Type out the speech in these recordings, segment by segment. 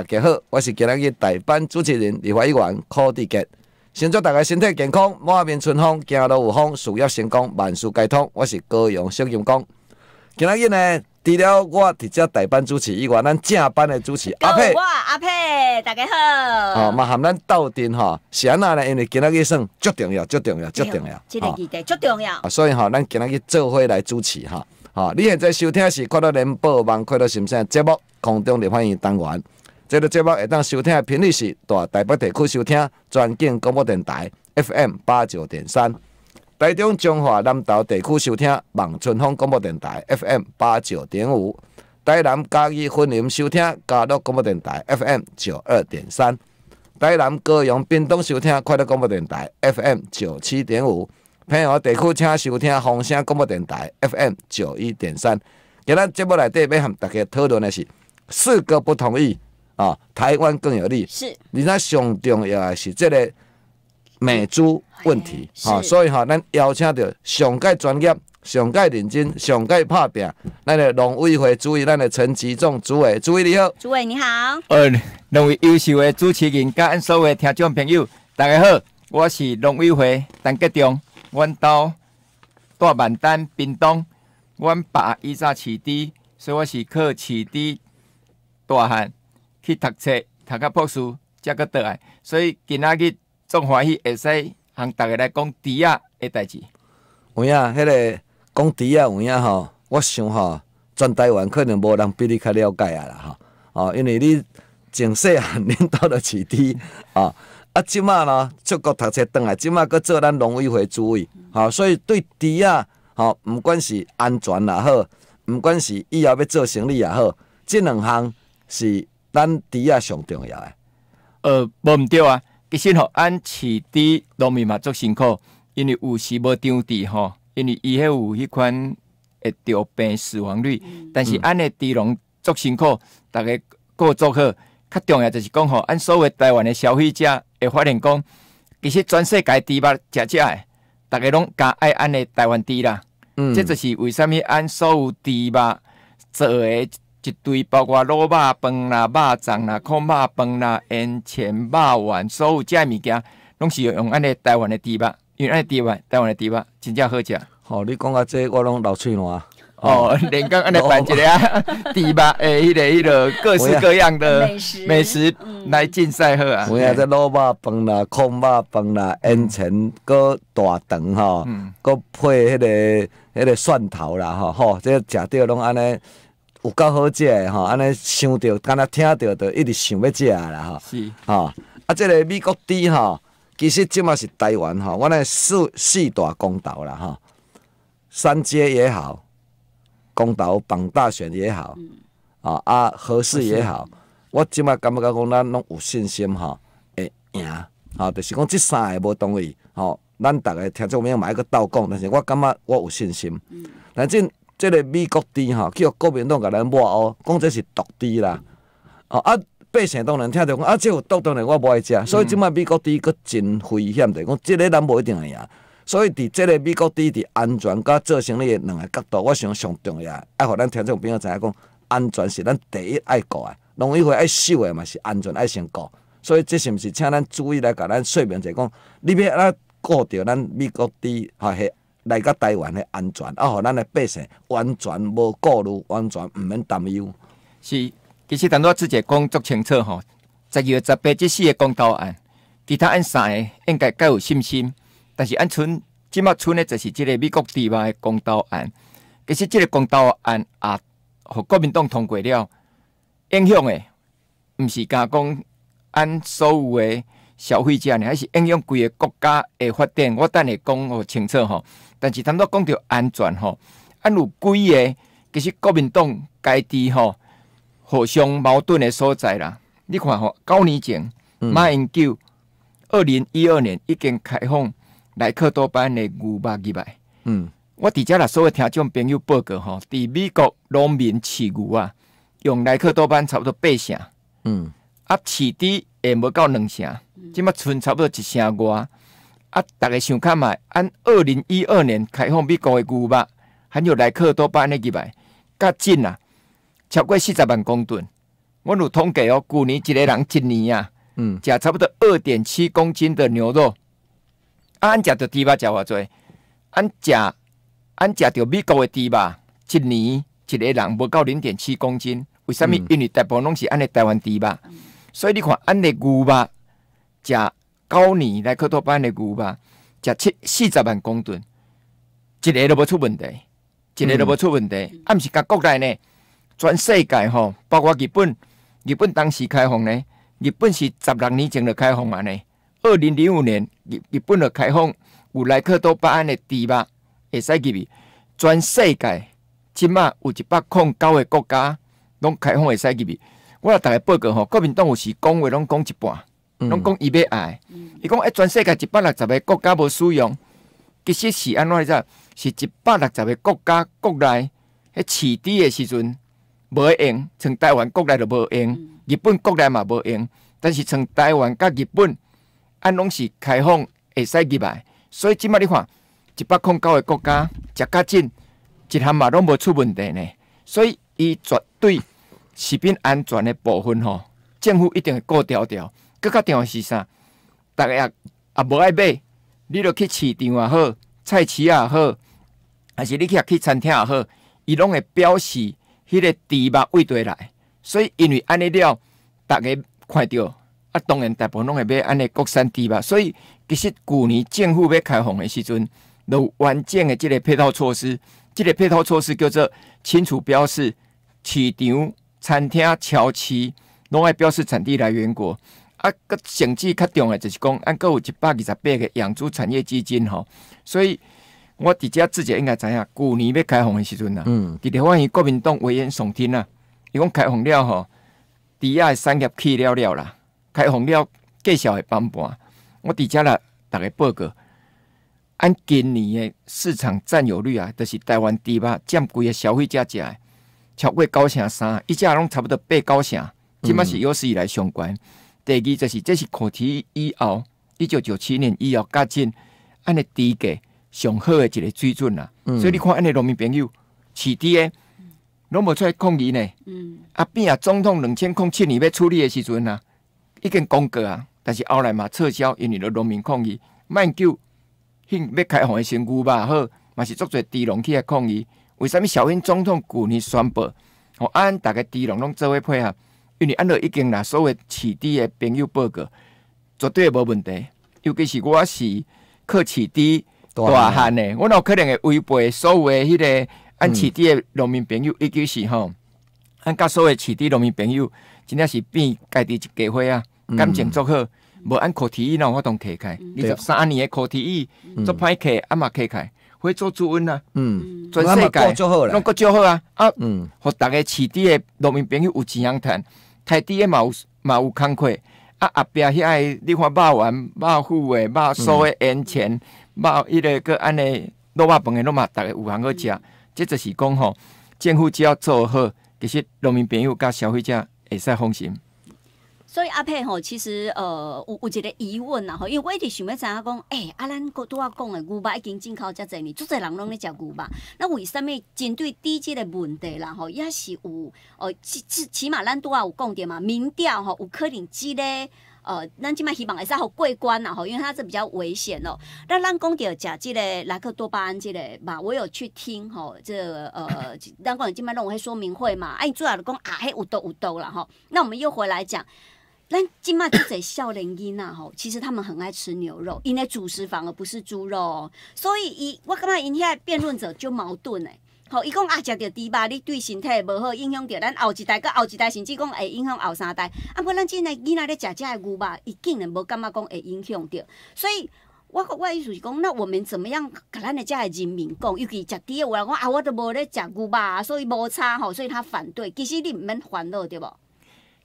大家好，我是今日嘅代班主持人李委员柯志杰。先祝大家身体健康，满面春风，行路有风，事业成功，万事皆通。我是高阳小金光。今日呢，除了我直接代班主持以外，咱正班的主持阿佩，阿佩，大家好。哦，嘛含咱斗阵吼，安呐呢？因为今日算事最重要，最重要，最重要，最重要，最重要。所以吼，咱今日做会来主持哈。哈，你现在收听是看到联播，网》看到是毋是节目空中的欢迎单元。这个节目会当收听的频率是大台北地区收听全景广播电台 FM 八九点三，台中中华南投地区收听望春风广播电台 FM 八九点五，台南嘉义分营收听嘉乐广播电台 FM 九二点三，台南高雄屏东收听快乐广播电台 FM 九七点五，平和地区请收听风声广播电台 FM 九一点三。今日节目内底要和大家讨论的是四个不同意。啊，台湾更有利。是，你那上重要的是这个美猪问题。是。所以哈，咱邀请到上届专业、上届认真、上届拍平，咱的农委会主委，咱的陈吉仲主委，主委你好。主委你好。呃，两位优秀的主持人，甲咱所有的听众朋友，大家好，我是农委会陈吉仲，阮兜大万丹屏东，阮爸伊在起堤，所以我是靠起堤大汉。去读册，读个博士，才个倒来，所以今仔日真欢喜，会使向逐个来讲猪啊的代志。有影，迄个讲猪啊有影吼，我想吼，全台湾可能无人比你较了解啊啦，吼。哦，因为你从细汉恁 到到饲猪，哦，啊，即满呢出国读册倒来，即马佫做咱农委会主委，好，所以对猪啊，好，唔管是安全也好，不管是以后要做生意也好，即两项是。咱猪也上重要诶，呃，无毋对啊，其实吼，按饲猪农民嘛足辛苦，因为有时无张地吼，因为伊迄有迄款诶得病死亡率，但是按诶猪农足辛苦，逐个过做好，较重要就是讲吼，按所有台湾诶消费者会发现讲，其实全世界猪肉食食诶，逐个拢敢爱按诶台湾猪啦，嗯，这就是为虾米按所有猪肉做诶。一堆包括卤肉饭啦、肉粽啦、烤肉饭啦、烟钱肉丸，所有这物件拢是用安尼台湾的肉，因为安尼猪肉，台湾的猪肉真正好食。哦，你讲到这，我拢流喙汗。哦，连讲安尼办一个猪肉诶，迄个迄个各式各样的美食美食来竞赛喝。有啊，这卤肉饭啦、烤肉饭啦、烟尘搁大肠哈，搁配迄个迄个蒜头啦吼，吼，这食着拢安尼。有够好食诶吼，安尼想着，敢若听着，就一直想要食啦吼。是。吼，啊，即个美国猪吼，其实即马是台湾吼，我诶四四大公投啦吼，三街也好，公投、放大选也好，啊啊，好事也好，我即马感觉讲咱拢有信心吼，会赢，吼，就是讲即三个无同意吼，咱逐个听众朋友要买一个讲，但是我感觉我有信心。嗯。但即个美国猪吼，叫国民党甲咱抹哦，讲这是毒猪啦。哦啊，八成当人听到讲啊，即有毒当然我无爱食。所以即摆美国猪阁真危险，地讲即个咱无一定会赢。所以伫即个美国猪伫安全甲做生的两个角度，我想上重要，要互咱听众朋友知影讲，安全是咱第一爱顾诶。农委会爱修诶嘛，是安全爱先顾。所以即是不是请咱注意来甲咱说明一下，讲你要咱顾着咱美国吼吓？来甲台湾的安全，啊，让咱的百姓完全无顾虑，完全毋免担忧。是，其实当我自己讲足清楚吼，十二月十八即个公道案，其他按三个应该较有信心。但是按村，即马村的就是即个美国地盘的公道案。其实即个公道案啊，互国民党通过了，影响的毋是讲讲按所有的。消费者呢，还是应用规个国家的发展？我等下讲哦，清楚吼。但是他们都讲着安全吼，按有几个，其实国民党该地吼互相矛盾的所在啦。你看吼，九年前马英九二零一二年已经开放莱克多巴胺牛肉几百。嗯，我底下啦，所有听众朋友报告吼，伫美国农民饲牛啊，用莱克多巴胺差不多八成，嗯，啊，饲猪也无到两成。即摆剩差不多一成外。啊！大家想看嘛？按二零一二年开放美国的牛肉，还有来克多巴的几排，较近啊，超过四十万公吨。我有统计哦，去年一个人一年啊，嗯，食差不多二点七公斤的牛肉。按食着猪肉食偌济，按食按食着美国的猪肉，一年一个人无到零点七公斤。为什么印尼大部分拢是按台湾猪肉，所以你看按的牛肉。食九年来克多巴胺的牛吧，食七四十万公吨，一个都无出问题，一个都无出问题。啊、毋是甲国内呢，全世界吼，包括日本，日本当时开放呢，日本是十六年前的开放安呢。二零零五年日日本的开放，有莱克多巴胺的猪肉，会使入去。全世界即满有一百空九个国家，拢开放会使入去。我来大个报告吼，国民党有时讲话拢讲一半。拢讲伊要爱，伊讲一全世界一百六十个国家无使用，其实是安怎呢？是一百六十个国家国内迄饲猪诶时阵无用，从台湾国内就无用，日本国内嘛无用，但是从台湾甲日本安拢是开放会使入来，所以即摆你看一百空九个国家食甲进一项嘛拢无出问题呢，所以伊绝对食品安全诶部分吼，政府一定会顾牢牢。格较重要是啥？逐个也也无爱买，你着去市场也好，菜市也好，还是你去去餐厅也好，伊拢会表示迄个猪肉位对来。所以因为安尼了，逐个看到，啊当然大部分拢会买安尼国产猪肉。所以其实旧年政府要开放的时阵，有完整的即个配套措施，即个配套措施叫做清楚标示市场、餐厅、超市，拢爱标示产地来源国。啊，个成绩较重要就是讲，俺阁有一百二十八个养猪产业基金吼，所以我伫遮自己应该知影，旧年要开放诶时阵呐，伫底我迄国民党危言耸听啊，伊讲开放了吼，底下诶产业去了了啦，开放了，计续会崩盘。我伫遮啦，逐个报告，按今年诶市场占有率啊，都是台湾猪肉占国个消费者食诶，超过九成三，一家拢差不多八九成，即码是有史以来雄冠。第二就是，这是课题以后，一九九七年以后加建，安尼第一个上好的一个水准啦。所以你看，安尼农民朋友饲猪的拢无出来抗议呢。啊，变啊！总统两千零七年要处理的时阵啊，已经公告啊，但是后来嘛撤销，因为农农民抗议，慢久，兴要开放的新古吧，好，嘛是作做猪农起来抗议。为什么小英总统去年宣布，我按大家猪农拢做伙配合？因为安落已经拿所有市地的朋友报告，绝对无问题。尤其是我是靠市地大汉的，我有可能会违背所有的迄个按市地的农民朋友，尤其是吼，按甲所有市地农民朋友，真正是变家己一家伙啊，感情足好。无按课题，那活动开开，二十三年的课题，做派客也嘛开开，会做主温啊。嗯，全世界拢过足好啊。好啊，啊，互大个市地的农民朋友有钱通趁。开店也嘛有工课，啊！后壁遐个，你看肉丸、肉富诶，肉酥诶烟钱，卖伊个个安尼肉饭诶肉嘛，逐个有通好食。这就是讲吼，政府只要做好，其实农民朋友甲消费者会使放心。所以阿佩吼，其实呃，有有一个疑问呐吼，因为我一直想要知影讲，诶啊，咱国多啊讲的牛排已经进口遮侪年，遮侪人拢咧食牛排，那为什么针对低级的问题啦吼，也是有哦，起起码咱拄啊有讲点嘛，民调吼有可能之个。呃，咱即麦希望会使好过关啦吼，因为它是比较危险咯。那咱讲着假即个拉克多巴胺即个嘛，我有去听吼，这呃，咱讲今麦弄，有迄说明会嘛，啊，伊主要讲啊嘿有毒有毒啦吼。那我们又回来讲。咱即嘛就是笑联伊呐吼，其实他们很爱吃牛肉，因的主食反而不是猪肉，哦，所以伊我感觉因遐辩论者就矛盾诶。吼，伊讲啊，食着猪肉，你对身体无好，影响着咱后一代，甲后一代甚至讲会影响后三代。啊，不，咱现在囡仔咧食遮牛肉，伊竟然无感觉讲会影响着，所以我我意思是讲，那我们怎么样甲咱的遮人民讲？尤其食猪肉，我啊，我都无咧食牛肉，所以无差吼，所以他反对。其实你毋免烦恼，对无？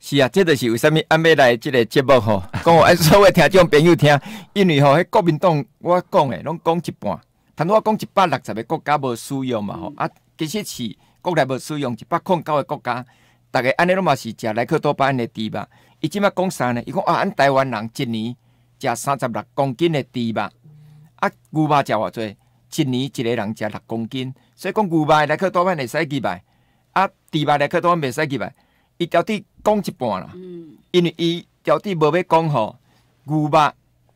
是啊，这就是为甚物安排来即个节目吼，讲我所谓听众朋友听，因为吼，迄国民党我讲诶，拢讲一半，但我讲一百六十个国家无使用嘛吼，啊，其实是国内无使用一百ก九到个国家，大个安尼拢嘛是食莱克多巴胺个猪肉。伊即摆讲啥呢？伊讲啊，咱台湾人一年食三十六公斤的猪肉，啊，牛肉食偌济，一年一个人食六公斤，所以讲牛肉莱克多巴会使忌讳，啊，猪肉莱克多巴袂使忌讳，伊到底。讲一半啦，因为伊到底无要讲吼，牛肉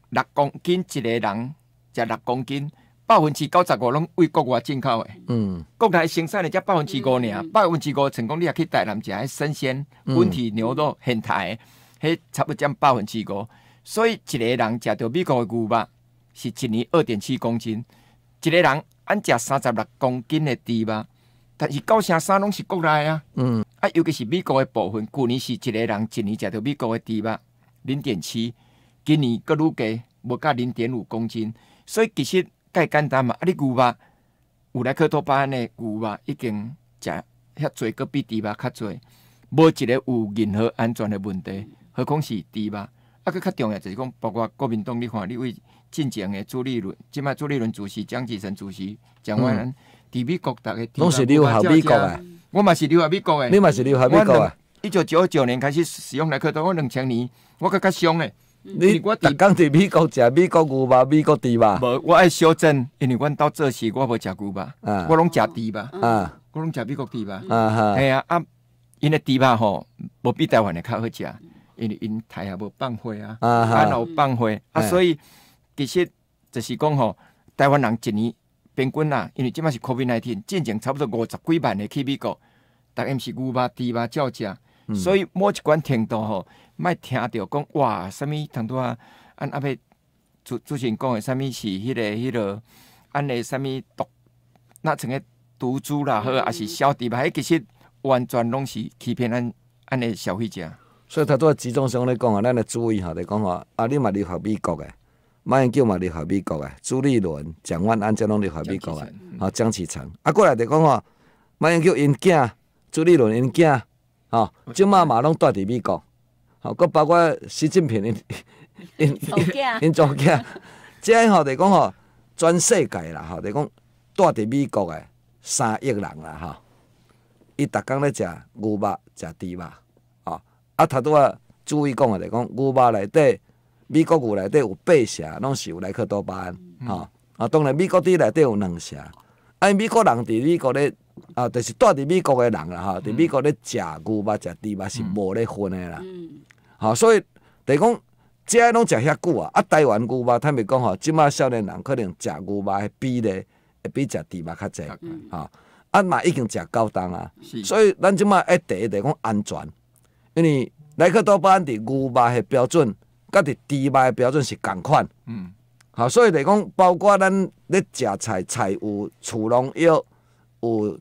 六公斤一个人食六公斤，百分之九十五拢为国外进口诶。嗯，国内生产诶才百分之五尔，百分之五成功你也去台南食迄新鲜，温体牛肉刣大，迄差不多占百分之五。所以一个人食着美国诶牛肉是一年二点七公斤，一个人按食三十六公斤诶猪肉。但是高啥山拢是国内啊，嗯，啊，尤其是美国的部分，去年是一个人一年食到美国的猪肉零点七，今年个卢价无加零点五公斤，所以其实介简单嘛，啊，你牛肉，有来克托巴诶的牛肉已经食遐侪个比猪肉较侪，无一个有任何安全的问题，何况是猪肉，啊，佮较重要就是讲，包括国民党，你看你为进前的朱立伦，即摆朱立伦主席、蒋启臣主席、蒋万安。伫美国逐个都是你有合美国啊我嘛是你有美国诶你嘛是你有美国啊一九九九年开始使用来去到我两千年我甲较伤诶你我逐工伫美国食美国牛肉美国猪肉无我爱小镇因为阮兜做事我无食牛肉我拢食猪肉啊我拢食美国猪肉啊吓啊啊因诶猪肉吼无比台湾诶较好食因为因台下无放花啊啊若有放花啊所以其实就是讲吼台湾人一年平均啊，因为即摆是 Covid nineteen，进前差不多五十几万的去美国，逐个毋是牛巴、猪巴造假，所以某一关听到吼，莫听到讲哇，什物程度啊？按阿伯主主持人讲的，什物是迄个、迄个，安的什物毒？那成个毒猪啦，还是小弟吧？其实完全拢是欺骗咱安的消费者。所以他都集中上咧讲啊，咱的注意下，咧讲啊，啊，你嘛伫学美国诶。马英叫嘛？离互美国诶，朱立伦、蒋万安这拢离互美国诶，吼，蒋启程啊，过来就讲吼，马英叫因囝，朱立伦因囝，吼，即马嘛拢住伫美国，吼，佮包括习近平因 因 因囝，即个吼就讲吼，全世界啦，吼就讲住伫美国的三亿人啦，吼，伊逐天咧食牛肉、食猪肉，吼，啊，头拄啊朱意讲个就讲牛肉内底。美国牛内底有八成拢是有莱克多巴胺，哈啊！当然，美国底内底有两成。啊，美国人伫美国咧啊，就是住伫美国个人啦，哈，伫美国咧食牛肉、食猪肉是无咧分诶啦，哈。所以，第讲，即个拢食遐久啊。啊，台湾牛肉，坦白讲吼，即马少年人可能食牛肉比咧，比食猪肉较济，哈。啊嘛，已经食够重啊，所以咱即马一第一得讲安全，因为莱克多巴胺伫牛肉个标准。甲伫猪肉的标准是共款，好，所以著讲，包括咱咧食菜，菜有除农药，有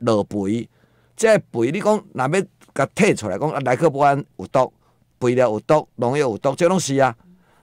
落肥，即肥，你讲若要甲摕出来，讲啊，奈克泊胺有毒，肥料有毒，农药有毒，即拢是啊。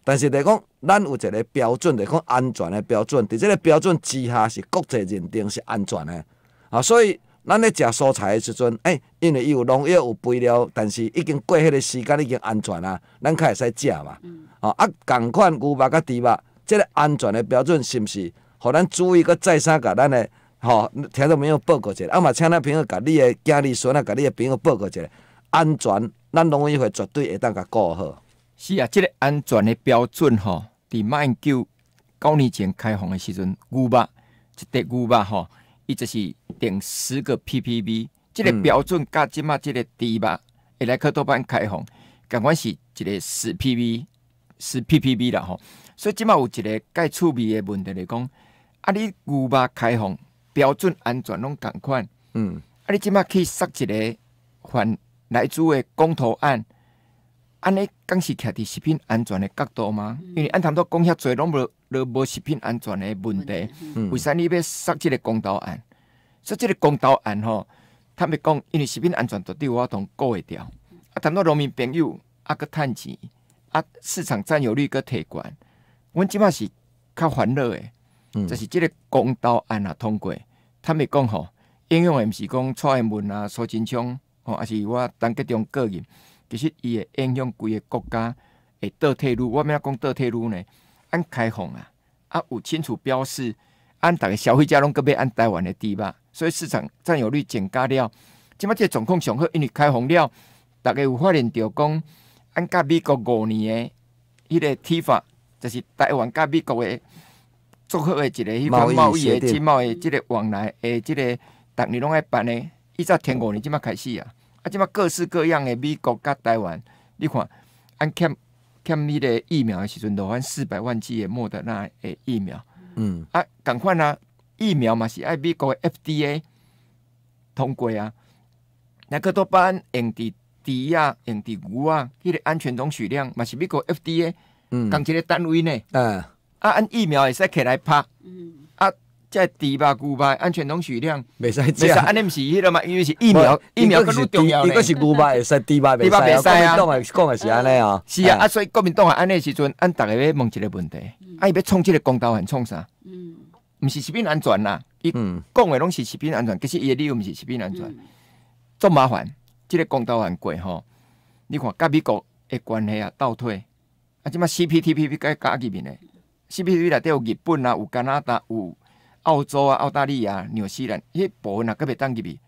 但是著讲，咱有一个标准，著讲安全的标准，伫即个标准之下是国际认定是安全的啊。所以。咱咧食蔬菜诶时阵，诶因为伊有农药有肥料，但是已经过迄个时间，已经安全啊，咱较会使食嘛。哦啊，共款牛肉甲猪肉，即个安全诶标准是毋是？，互咱注意个再三甲咱诶吼，听到没有？报告者，啊嘛，请咱朋友甲你诶经理孙啊，甲你诶朋友报告者，安全，咱农业会绝对会当甲顾好。是啊，即个安全诶标准吼，伫曼九九年前开放诶时阵，牛肉，一块牛肉吼。一直是定十个 ppb，即个标准甲即马即个低肉会来科多板开放，共款是一个死 ppb，死 ppb 啦吼。所以即马有一个介趣味的问题来讲，啊，你牛肉开放标准安全拢共款，嗯，啊，你即马去杀一个反来猪的公投案？安尼讲是徛伫食品安全的角度吗？因为安谈多讲遐侪拢无，都无食品安全的问题。为啥你要撒即个公道案？撒即个公道案吼，他们讲因为食品安全绝对我同顾会掉。啊，谈到农民朋友啊，搁趁钱啊，市场占有率搁提悬，阮即满是较烦恼诶，就是即个公道案啊通过。他们讲吼，应用毋是讲蔡英文啊，苏贞昌吼，还是我陈各中个人。其实伊会影响规个国家，会倒退路，我咪要讲倒退路呢？按开放啊，啊，有清楚标示，按逐个消费者拢个别按台湾的猪肉，所以市场占有率增加了。今即个状况上好，因为开放了，逐个有法现着讲，按甲美国五年诶，迄个提法就是台湾甲美国诶，做好诶一个迄个贸易诶经贸诶，即个往来诶，即个逐年拢爱办诶，伊早停五年即麦开始啊。啊，即嘛各式各样的美国甲台湾，你看，按欠欠米的疫苗的时阵，落翻四百万剂也莫德纳诶疫苗。嗯，啊，赶快啊，疫苗嘛是爱美国 FDA 通过啊，那个巴胺用低低啊，用低牛啊，迄个安全总许量嘛是美国 FDA。嗯，共一个单位呢。啊，啊按疫苗会使起来拍。嗯。在猪肉、牛巴，安全同数量，袂使只安尼毋是迄个嘛？因为是疫苗，疫苗重佮你，佮是牛拜会使，猪肉 袂使啊！讲个是安尼啊！是啊，啊，所以国民党啊，安尼时阵，按逐个要问一个问题：，啊，伊要创即个公道还创啥？嗯，唔是食品安全啦，伊讲个拢是食品安全，其实伊理由毋是食品安全，真麻烦。即个公道还过吼，你看甲美国的关系啊倒退，啊，即嘛 CPTPP 改加入面嘞？CPTP 内底有日本啊，有加拿大，有。澳洲啊，澳大利亚、纽西兰，迄部分啊，特别当入去，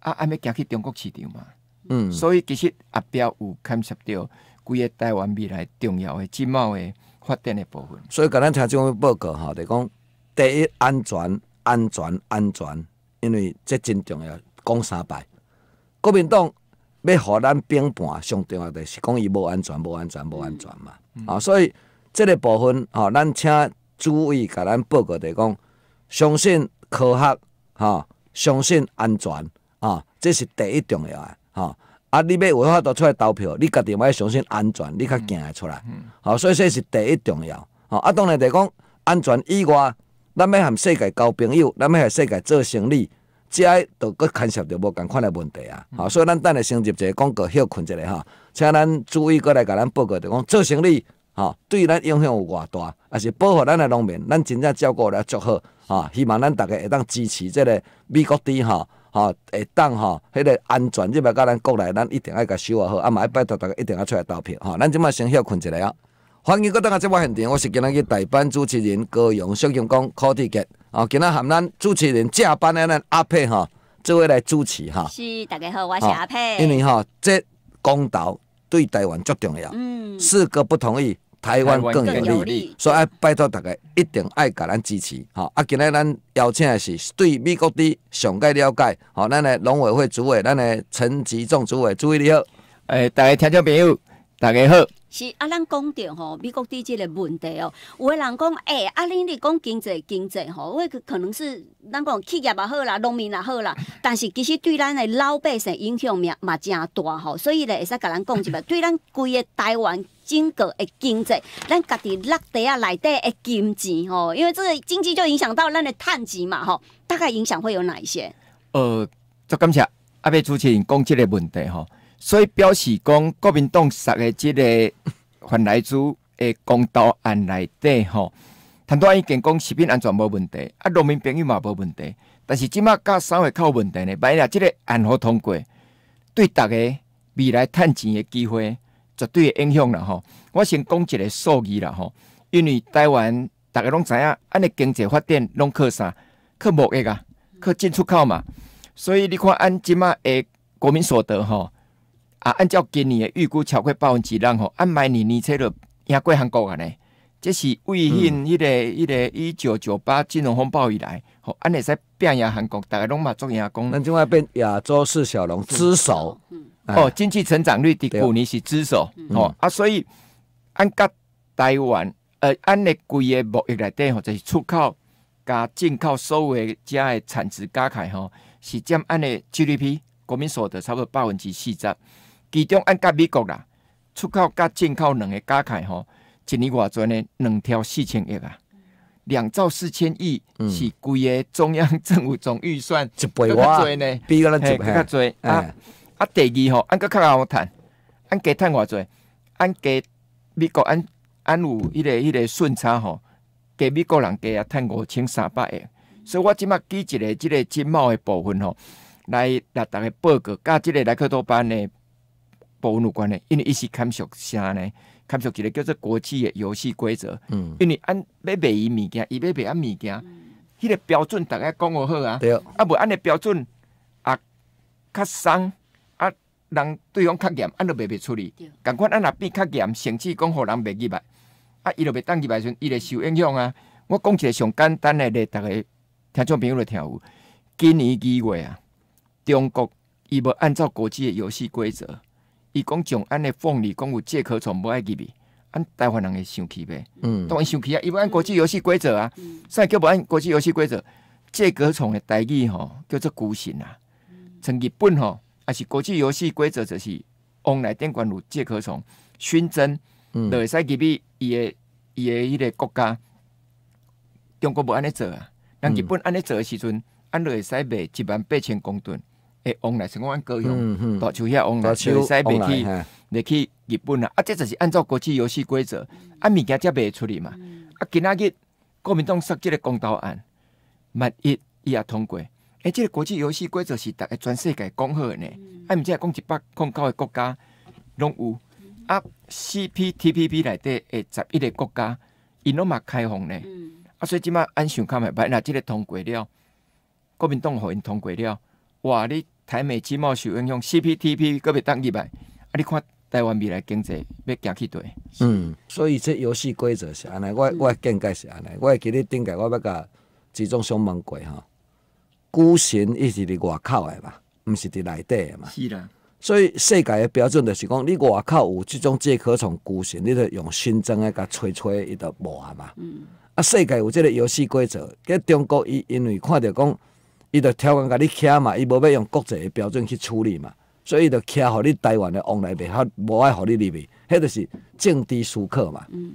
啊，安要行去中国市场嘛。嗯。所以其实阿标有牵涉到规个台湾未来重要的经贸的发展的部分。所以，甲咱听这种报告，哈，就讲第一安全、安全、安全，因为这真重要，讲三摆。国民党要互咱兵盘上重要的是讲伊无安全、无安全、无安全嘛。啊，所以这个部分，哈，咱请注意，甲咱报告就讲。相信科学，哈，相信安全，哈，这是第一重要的。哈。啊，你要违法度出来投票，你家己要相信安全，你较行会出来。嗯。所以说是第一重要。好，啊，当然就讲安全以外，咱要含世界交朋友，咱要含世界做生意，即个就牵涉着无共款的问题啊。好，所以咱等下升级一个广告休困一下哈，请咱注意过来，甲咱报告就讲做生意，哈，对咱影响有偌大，也是保护咱的农民，咱真正照顾了足好。啊！希望咱大家会当支持即个美国猪吼吼，会当吼迄个安全入面，到咱国内，咱一定要佢修好。阿嘛，拜托都大家一定要出来投票。吼。咱即班先休困一下啊！欢迎各陣喺即播现场，我是今日去台班主持人高勇，小金刚柯志杰。哦，今日含咱主持人假班嘅阿佩哈，为来主持哈。是大家好，我是阿佩。因为哈，即公道对台湾最重要。嗯。四個不同意。台湾更有利，所以拜托大家一定爱给咱支持。好，啊，今日咱邀请的是对美国的上解了解。好，咱的农委会主委，咱的陈吉仲主委，注意你好。诶，大家听众朋友，大家好。是啊，咱讲到吼，美国的这个问题哦，有的人讲，诶，啊，你你讲经济经济吼，因为可能是咱讲企业也好啦，农民也好啦，但是其实对咱的老百姓影响面嘛真大吼，所以咧会使给咱讲一吧，对咱规个台湾。整个的经济，咱家己落底啊内底的金钱吼，因为这个经济就影响到咱的碳钱嘛吼。大概影响会有哪一些？呃，就感谢阿贝主持人讲这个问题吼，所以表示讲国民党十个这个反来主的公道案内底吼，很多已经讲，食品安全无问题，啊，农民朋友嘛无问题，但是即马甲三位靠问题呢，万一这个案好通过，对大家未来趁钱的机会。绝对影响啦吼！我先讲一个数据啦吼，因为台湾大家拢知影，安尼经济发展拢靠啥？靠贸易啊，靠进出口嘛。所以你看，按今嘛诶国民所得吼，啊按照今年的预估，超过百分之两吼，按明年年车就赢过韩国啊呢。这是为信迄个迄个一九九八金融风暴以来，吼，安尼在变亚韩国，大家拢嘛做亚讲咱即外变亚洲四小龙之首。哦，经济成长率的股你是指数哦啊，所以按个台湾呃按个贵的贸易来对，吼，就是出口加进口有尾加的产值加起来吼，是占按个 GDP 国民所得差不多百分之四十。其中按个美国啦，出口加进口两个加起来吼，一年外赚呢两条四千亿啊，两兆四千亿是贵的中央政府总预算，一倍哇？比个咧，比个咧，比个多啊！第二吼，按个较好趁，按加趁偌济，按加美国按按有迄个迄个顺差吼，加美国人加也趁五千三百亿，所以我即马记一个即个经贸诶部分吼，来来逐个报告，甲即个莱克多巴部分有关呢，因为伊是看熟啥呢，看熟一个叫做国际诶游戏规则，嗯，因为按要卖伊物件，伊要卖啊物件，迄个标准逐个讲好好啊？对啊，啊不按个标准啊较松。人对方较严，安都袂袂处理。感觉安若变较严，甚至讲互人袂记白。啊，伊著袂当记白，船伊会受影响啊。我讲一个上简单诶咧逐个听众朋友来听。有。今年几月啊？中国伊要按照国际诶游戏规则，伊讲从安尼分里讲有借壳虫无爱入去，安台湾人会生气呗？嗯，当然生气啊！伊要按国际游戏规则啊，啥叫无按国际游戏规则？借壳虫诶代志吼叫做股神啊，从日本吼。啊！是国际游戏规则，就是往来电管路借壳虫熏蒸，著会使去伊的伊的迄个国家。中国无安尼做啊，人日本安尼做的时阵，安著会使卖一万八千公吨，诶，往来是功，安高用，大邱遐往来就使卖去，卖去日本啊！啊，这就是按照国际游戏规则，啊，物件才卖出去嘛。啊，今仔日国民党设计的公道案，万一伊也通过？诶，即个国际游戏规则是大个全世界讲好呢，啊，毋止讲一百讲九个国家拢有，啊，CPTPP 内底诶十一个国家因拢嘛开放呢，啊，所以即摆按想看卖，白若即个通过了，国民党互因通过了，哇，你台美经贸受影响，CPTP p 个别当入来，啊，你看台湾未来经济要行去对，嗯，所以这游戏规则是安尼，我我见解是安尼，我会记咧顶届我要甲集中相问过吼。孤神伊是伫外口诶嘛，毋是伫内底诶嘛。是啦。所以世界诶标准就是讲，你外口有即种介壳虫孤神你着用新增诶甲吹吹伊就无啊嘛。嗯。啊，世界有即个游戏规则，计中国伊因为看着讲，伊著超工甲你徛嘛，伊无要用国际诶标准去处理嘛，所以著徛，互你台湾诶往内面，较无爱互你入去，迄就是政治输考嘛。嗯。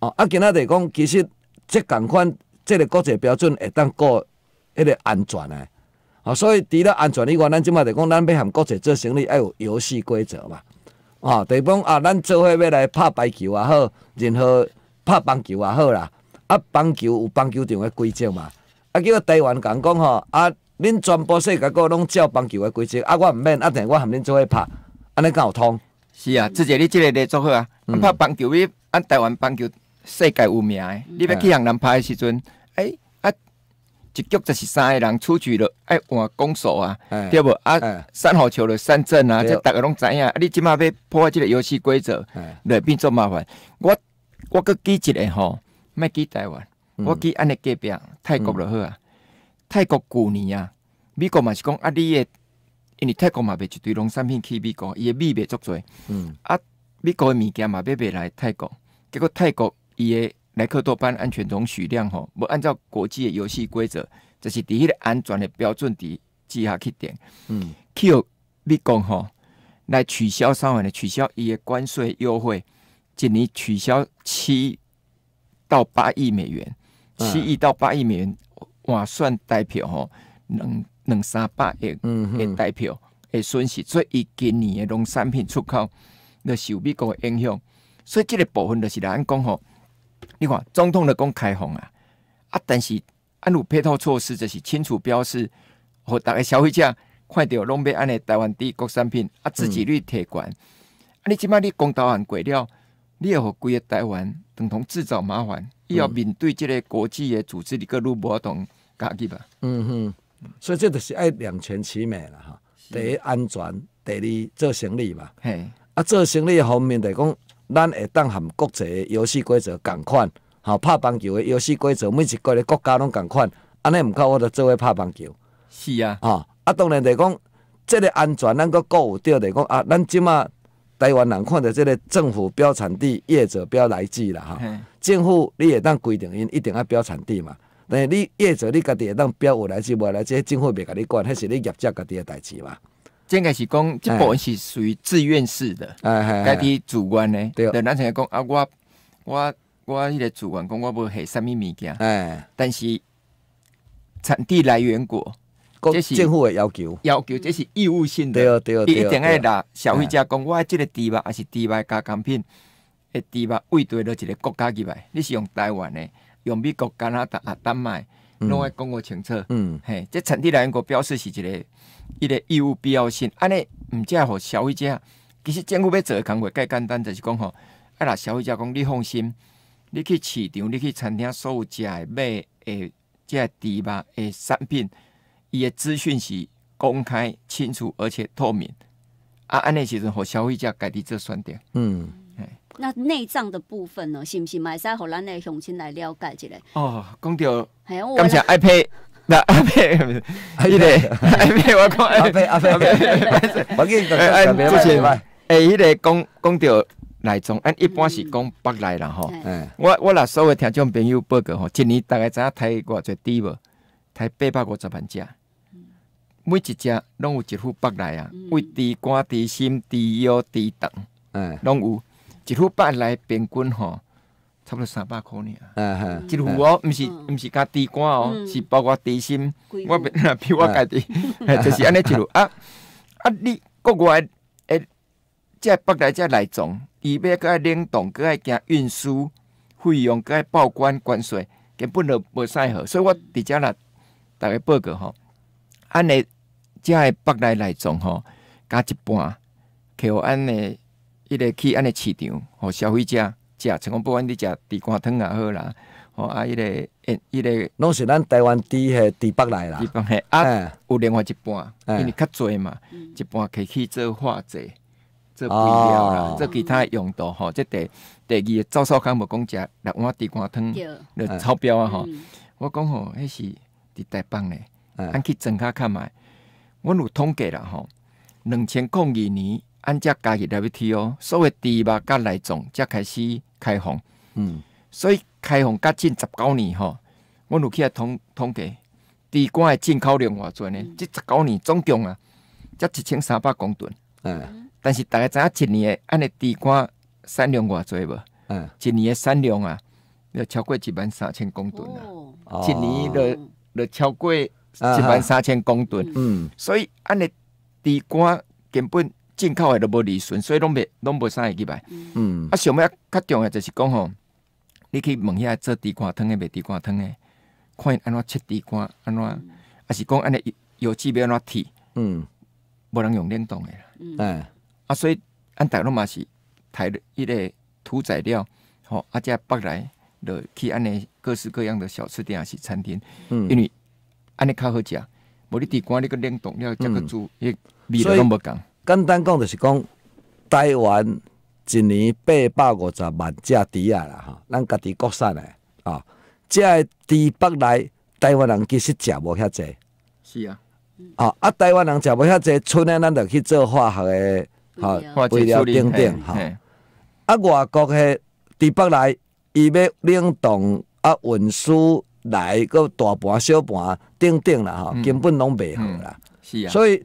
哦，啊，今仔日讲其实即共款，即个国际标准会当过。迄个安全啊！啊，所以除了安全以外，咱即马就讲，咱要含国际做生意，要有游戏规则嘛！啊，就讲啊，咱做伙要来拍排球也好，任何拍棒球也好啦。啊，棒球有棒球场诶规则嘛？啊，叫台湾讲讲吼，啊，恁全部世界国拢只有棒球诶规则，啊，我毋免，啊，定我含恁做伙拍，安尼敢有通？是啊，即姐，你即个咧做伙啊？拍棒球，俺台湾棒球世界有名诶，你要去向人拍诶时阵。一局就是三个人出局了，爱换攻守啊，对无啊，三好球了，三阵啊，这大家拢知影。啊，你即麦要破坏即个游戏规则，来变作麻烦。我我个记一下吼，莫记台湾，我记安尼隔壁泰国了好啊。泰国旧年啊，美国嘛是讲啊，你诶，因为泰国嘛被一堆农产品去美国，伊诶米密足多。嗯，啊，美国诶物件嘛买卖来泰国，结果泰国伊诶。莱克多班安全容许量吼，无按照国际的游戏规则，就是第一个安全的标准。第记下去点，嗯，Q，美国吼来取消三万的取消伊的关税优惠，一年取消七到八亿美元，七亿到八亿美元换算代表吼，两两三百亿，嗯，代表损失，所最伊今年的农产品出口，就受美国的影响，所以这个部分就是来讲吼。你看，总统的讲开放啊，啊，但是安有配套措施，就是清楚标示，和大家消费者看着拢要安尼台湾地国产品啊，自给率提悬啊，你即摆你公道案过了，你要互规个台湾等同制造麻烦，伊要面对即个国际的组织你各路活同加己吧。嗯哼，所以这就是爱两全其美了哈，第一安全，第二做生理嘛。嘿，啊，做生理方面就讲。咱会当含国际游戏规则共款，吼拍棒球的游戏规则，每一国咧国家拢共款，安尼毋够我着做咧拍棒球。是啊，吼啊当然就讲，即个安全咱阁顾有着，就讲啊，咱即马台湾人看着即个政府标产地、业者标来自啦，哈。政府你会当规定因一定爱标产地嘛？但是你业者你家己会当标有来自无来源，政府袂甲你管，迄是你业者家己诶代志嘛。应该是讲，这部分是属于自愿式的，家己主观的。对，难成个讲啊，我我我迄个主观讲，我要系啥物物件。哎，但是产地来源国，这是政府的要求。要求，这是义务性的。对哦对哦。一定要拿消费者讲，我系这个猪肉还是猪肉加工品？的猪肉喂对了一个国家去卖，你是用台湾的，用美国、加拿大、丹麦，拢爱讲我清楚。嗯，嘿，这产地来源国标示是一个。伊个义务必要性，安尼毋只互消费者，其实政府要做的工作，介简单就是讲吼，啊，若消费者讲你放心，你去市场、你去餐厅所有买诶，即个猪肉诶产品，伊的资讯是公开、清楚而且透明，啊，安尼时阵，互消费者家己这算点，嗯，哎，那内脏的部分呢，是毋是买使互咱的乡亲来了解一下？哦，讲到感谢 iPad。那阿伯，阿伊咧？阿伯，我讲阿伯阿伯阿伯，我讲你个阿伯不是，哎，伊咧讲讲到内中，按一般是讲北来啦吼。我我那所有听众朋友报告吼，今年大概影泰偌最低无，台八百五十万只，每只拢有一副北来啊，低官低心、低腰低等，嗯，拢有一副北来平均吼。差不多三百块呢，啊哈！一路哦，唔是唔是加提款哦，是包括底薪，我别，比我家己，就是安尼一路啊啊！你国外诶，即北来即来种，伊要个冷冻个爱惊运输费用个爱报关关税根本就无使好，所以我直接啦，大概报告吼，安尼即个北来来种吼，加一半，互安尼一个去安尼市场互消费者。食，像讲不管你食地瓜汤也好啦，哦，啊，姨个，阿姨个，拢是咱台湾地下地北来啦。啊，有另外一半，因为较济嘛，一半摕去做化剂，做肥料啦，做其他用途吼。这第第二，个赵少康无讲食，六碗地瓜汤就超标啊！吼，我讲吼，迄是地台咧，嘞，按去专较看慢。阮有统计啦，吼，两千零二年按这家己来一挑哦，所谓猪肉甲内种，才开始。开放，嗯，所以开放加近十九年吼，阮有去遐统统计，猪肝诶进口量偌侪呢？即十九年总共啊，才一千三百公吨，嗯，但是大家知影一年诶安尼猪肝产量偌侪无，嗯，一年诶产量啊，要超过一万三千公吨啊，一年要要超过一万三千公吨，嗯，所以安尼猪肝根本。进口的都无利润，所以拢袂拢袂啥会去买。嗯，啊，上要较重要就是讲吼，你去问一下做地瓜汤的卖地瓜汤的，看安怎切地瓜，安怎还是讲安尼有器要安怎提，嗯，不能用冷冻的。嗯，啊，所以安大陆嘛是台一个屠宰料，吼，啊，再北来就去安尼各式各样的小吃店啊，是餐厅，嗯，因为安尼较好食，无你地瓜你个冷冻了，怎个做，味都拢不共。简单讲就是讲，台湾一年八百五十万只猪啊啦，哈，咱家己国产的啊，这猪北来，台湾人其实食无遐济。是啊。啊啊，台湾人食无遐济，出来咱就去做化学的，哈，为了顶顶哈。啊，外国的猪北来，伊要冷冻啊运输来，个大盘小盘顶顶啦哈，根本拢袂好啦。是啊。所以。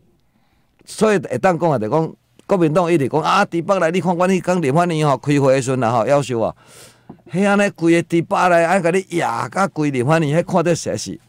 所以会当讲啊，就讲国民党一直讲啊，伫北内你看阮去讲林焕英吼开会的时阵啊，吼夭寿啊，迄安尼规个伫北内啊，甲你也甲规林焕英迄看得实是，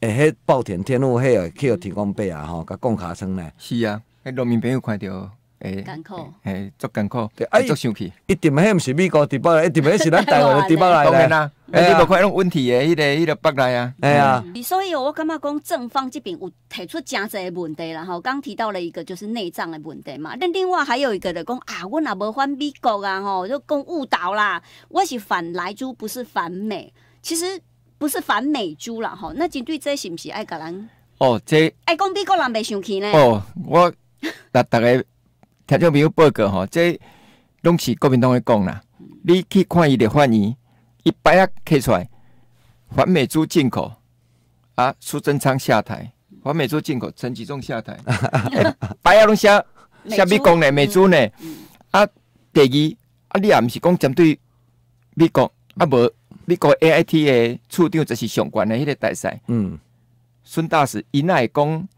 诶，迄暴殄天物，个去互天公白啊吼，甲讲卡村呢。是啊，迄路面朋友看着。诶，艰苦，诶，足艰苦，爱足生气。一点嘛，迄毋是美国地包来，一点嘛，迄是咱台湾的地包来，当然啦。你都看迄种题体的，迄个、迄个北来啊，哎呀。所以，我感觉讲正方这边有提出真侪问题啦。吼，刚提到了一个就是内脏的问题嘛，那另外还有一个就讲啊，我呐无反美国啊，吼，就讲误导啦。我是反莱猪，不是反美，其实不是反美猪啦，吼。那针对这是不是爱甲人？哦，这爱讲美国人袂生气呢？哦，我 那大概。听众朋友，报告吼，这拢是国民党诶讲啦。你去看伊的发言，伊摆下刻出来，反美珠进口啊，苏贞昌下台，反美珠进口，陈吉仲下台，摆下拢写写美国咧，美珠呢。啊。第二啊，你也毋是讲针对美国啊，无美国 A I T 的处长，就是上悬的迄个大赛，嗯，孙大使伊尹会讲。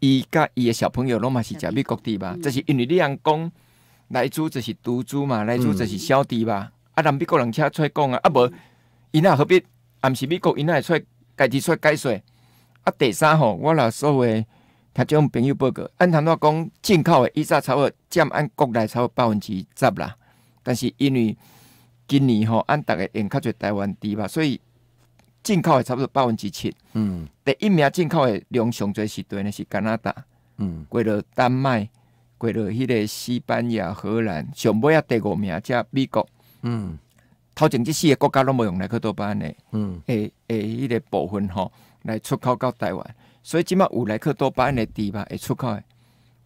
伊甲伊诶小朋友拢嘛是食美国猪吧？这是因为你讲来猪就是独猪嘛，来猪就是小猪吧？啊，人美国人请出来讲啊，啊无，伊若何必？毋是美国，伊若会出来，家己出解说。啊，第三吼，我若所谓读种朋友报告，按他们讲进口诶，伊早差不多占按国内差不多百分之十啦。但是因为今年吼，按逐个用较济台湾猪吧，所以。进口的差不多百分之七。嗯，第一名进口的量上侪是对呢是加拿大。嗯，归了丹麦，归了迄个西班牙、荷兰，上尾啊第五名则美国。嗯，头前即四个国家拢无用来克多巴的，嗯，诶诶，迄个部分吼来出口到台湾，所以即卖有来克多巴的猪肉会出口的，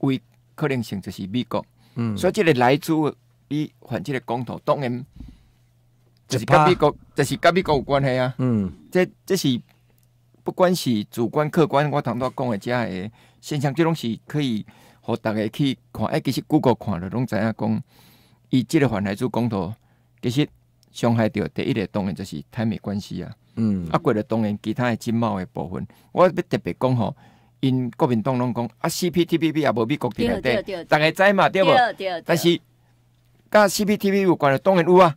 唯可能性就是美国。嗯，所以即个来主，你反即个光头当然。就是甲美国，就是甲美国有关系啊。嗯，这这是不管是主观客观，我谈到讲的这的现象，这拢是可以和大家去看。哎，其实 Google 看了拢知影讲，以这个反来做讲投，其实伤害到第一个当然就是台美关系啊。嗯，啊过了当然其他的经贸的部分，我要特别讲吼，因国民党拢讲啊 CPTPP 也无美国际的，大家知嘛对无？对。但是。甲 CPTPP 有关的当然有啊。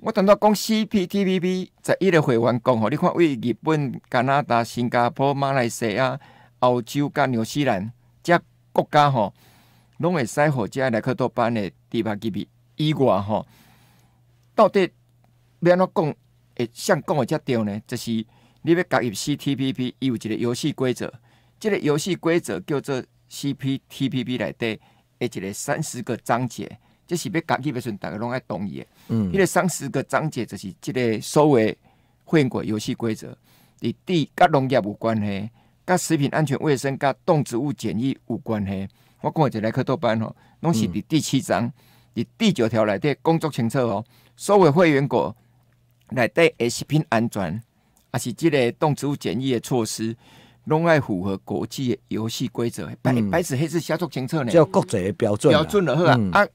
我等到讲 CPTPP 在议会员讲吼，你看为日本、加拿大、新加坡、马来西亚、澳洲、加纽西兰这国家吼，拢会使好加来克多班的猪八级别。以外吼，到底要安怎讲？会像讲的这条呢，就是你要加入 CPTPP，有一个游戏规则，这个游戏规则叫做 CPTPP 内底的一个三十个章节。这是要讲的时顺大家拢爱同意的。嗯，迄个三十个章节就是即个所谓会员国游戏规则，伫第甲农业有关系，甲食品安全卫生、甲动植物检疫有关系。我讲起来克多班哦，拢是伫第七章，伫第九条来底工作清楚哦。所有会员国来底诶食品安全，也是即个动植物检疫的措施，拢爱符合国际游戏规则。白白纸黑字写作清楚呢。叫国际的标准，标准了好啦啊。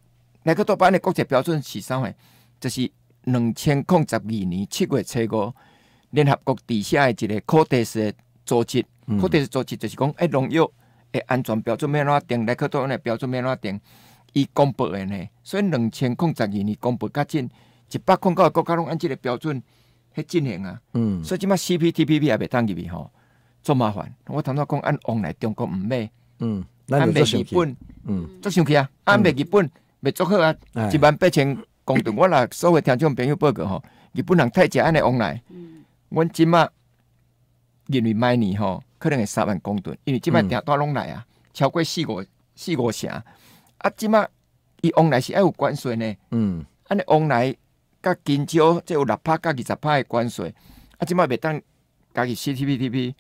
奈克多板的国际标准是啥个？就是两千零十二年七月初五，联合国底下的一个科迪斯组织，科迪斯组织就是讲，哎，农药诶安全标准要怎定，奈克多板的标准要怎定，伊公布诶呢。所以两千零十二年公布较进，一百个国家国家拢按这个标准去进行啊。嗯，所以即摆 CPTPP 也未当入去吼，做麻烦。我坦白讲，按往来中国毋买，嗯，按袂日本，嗯，做上去啊，按袂日本。未做好啊！一万八千公吨，我若所谓听众朋友报告吼，日本人太食安尼往来。嗯，阮即麦印为买年吼，可能会三万公吨，因为即麦订单拢来啊，超过四五四个城啊。即今伊往来是爱有关税呢。嗯，安尼往来甲今朝即有六百甲二十拍的关税。啊，即麦未当家己 CPTP，t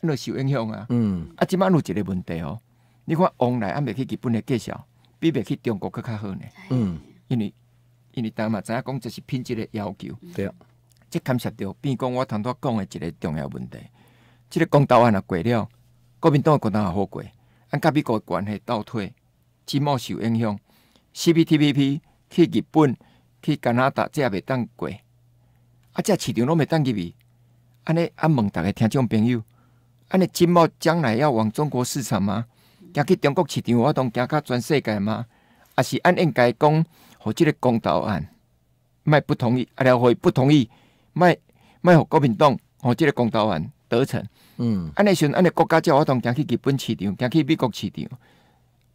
因为受影响啊。嗯，啊，即摆有一个问题哦，你看往来啊，未去日本的介绍。比袂去中国佫较好呢，嗯，因为因为单嘛，知影讲这是品质的要求，对啊，这牵涉到变讲我头拄讲的一个重要问题，即个公道案啊过了，国民党国民党也好过，按甲美国关系倒退，经贸受影响，C P T P P 去日本、去加拿大，这也袂当过，啊，即个市场拢袂当入去，安尼啊，问逐个听众朋友，安尼经贸将来要往中国市场吗？行去中国市场我动，行去全世界吗？还是按应该讲互即个公道案，卖不同意，了廖会不同意，卖卖互国民党互即个公道案得逞。嗯，安尼顺安尼，国家有法通行去日本市场，行去美国市场，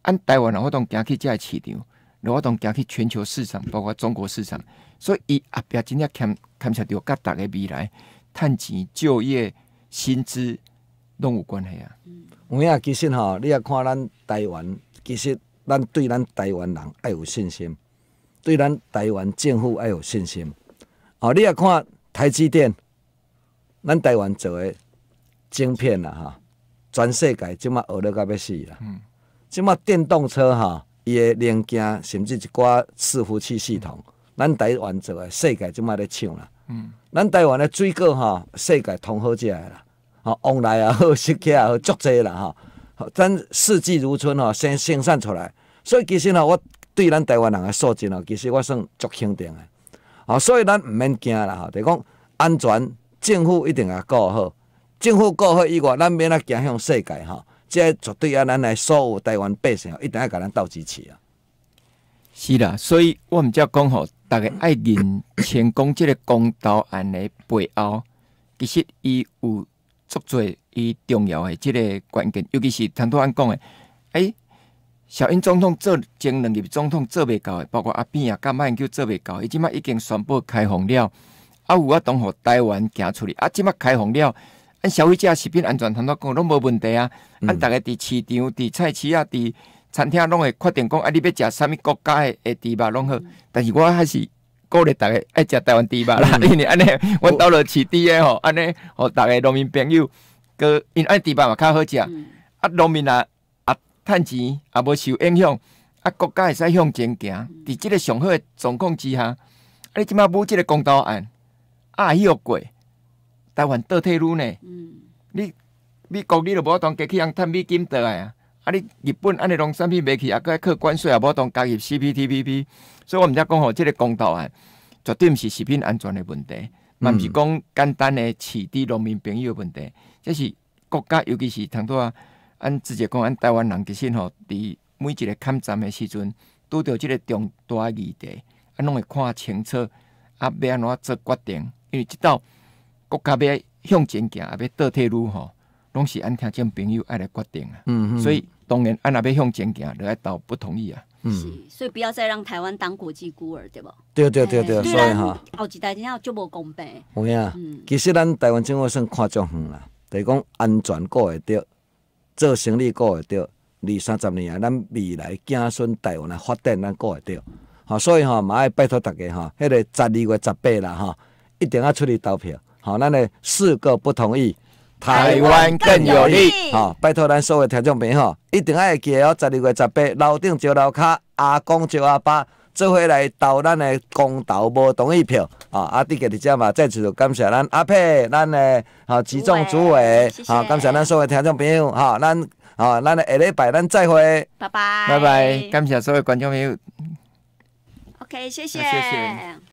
按台湾我动，行去遮个市场，然后活行去全球市场，包括中国市场，所以伊后壁真正牵牵涉到甲逐个未来，趁钱、就业薪资。拢有关系啊！我呀，其实吼，你也看咱台湾，其实咱对咱台湾人爱有信心，对咱台湾政府爱有信心。哦，你也看台积电，咱台湾做的晶片啦，哈，全世界即马学得甲要死啦！即马电动车哈，伊的零件甚至一寡伺服器系统，咱台湾做的世界即马咧抢啦。嗯，咱台湾的水果哈，世界通好起来啦。哦，往来啊，好 食客啊，好足济啦吼，咱四季如春哦，生生产出来，所以其实呢，我对咱台湾人个素质呢，其实我算足肯定的。啊，所以咱毋免惊啦，吼，就讲安全，政府一定也顾好，政府顾好以外，咱免那惊向世界吼，这绝对啊，咱来所有台湾百姓一定要甲咱斗支持啊。是啦，所以我们才讲吼，大家爱认成功即个公道案的背后，其实伊有。作最伊重要诶，即个关键，尤其是坦安讲诶，哎，小英总统做，前两日总统做袂到诶，包括阿扁啊、甲马英九做袂到，伊即卖已经宣布开放了，啊，有啊，当互台湾行出去，啊，即卖开放了，俺消费者食品安全坦率讲拢无问题啊，啊大家伫市场、伫菜市啊、伫餐厅拢会确定讲，啊，你要食啥物国家诶诶地吧拢好，但是我还是。鼓励逐个爱食台湾猪肉啦，因为安尼，阮兜落饲猪诶吼，安尼，互逐个农民朋友，个因安猪肉嘛较好食，啊，农民啊啊，趁钱啊，无受影响，啊，国家会使向前行。伫即个上好诶状况之下，你即马无即个公道啊，迄又贵，台湾倒退路呢，你美国你都无当过去通趁美金倒来啊，啊，你日本安尼农产品去啊？也该扣关税啊，无当加入 CPTPP。所以，我们才讲吼，这个公道啊，绝对不是食品安全的问题，嘛毋是讲简单的饲猪农民朋友的问题，这是国家，尤其是同多啊，按直接讲，按台湾人其实吼，伫每一个砍战诶时阵，拄到即个重大议题，啊，拢会看清楚，啊，别安怎做决定，因为即道国家要向前行，啊，别倒退路吼，拢是按听政朋友爱来决定啊。嗯所以，当然，按若要向前行，你爱倒不同意啊。嗯，所以不要再让台湾当国际孤儿，对不？对对对对，所以哈，后一代真正足就没公平。有影，其实咱台湾政府算看将远啦，就是讲安全顾会到，做生意顾会到，二三十年啊，咱未来子孙台湾的发展咱顾会到。好，所以哈，嘛要拜托大家哈，迄个十二月十八啦哈，一定要出去投票。好，咱的四个不同意。台湾更有利，哈！拜托咱所有听众朋友，一定要记了十二月十八，楼顶就楼卡，阿公就阿爸，做伙来投咱的公投，无同意票，啊！阿弟记着只嘛，再次感谢咱阿佩，咱的好执中主委，哈，感谢咱所有听众朋友，哈，咱，哈，咱下礼拜咱再会，拜拜，拜拜，感谢所有观众朋友。OK，谢谢。